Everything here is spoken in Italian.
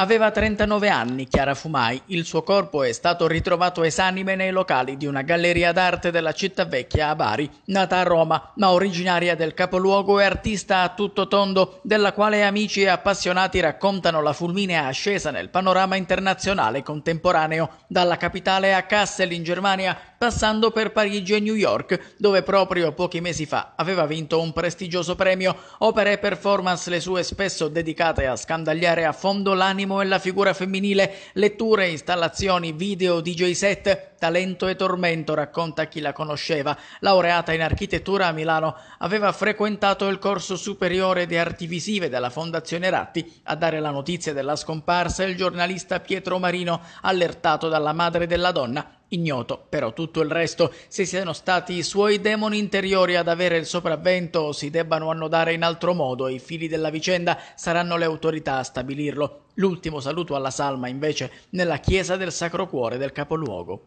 Aveva 39 anni Chiara Fumai, il suo corpo è stato ritrovato esanime nei locali di una galleria d'arte della città vecchia a Bari, nata a Roma, ma originaria del capoluogo e artista a tutto tondo, della quale amici e appassionati raccontano la fulminea ascesa nel panorama internazionale contemporaneo, dalla capitale a Kassel in Germania passando per Parigi e New York, dove proprio pochi mesi fa aveva vinto un prestigioso premio, opere e performance le sue spesso dedicate a scandagliare a fondo l'animo e la figura femminile, letture, installazioni, video, DJ set, Talento e tormento, racconta chi la conosceva. Laureata in architettura a Milano, aveva frequentato il corso superiore di arti visive della Fondazione Ratti. A dare la notizia della scomparsa il giornalista Pietro Marino, allertato dalla madre della donna, Ignoto, però tutto il resto, se siano stati i suoi demoni interiori ad avere il sopravvento o si debbano annodare in altro modo i fili della vicenda, saranno le autorità a stabilirlo. L'ultimo saluto alla salma, invece, nella chiesa del Sacro Cuore del capoluogo.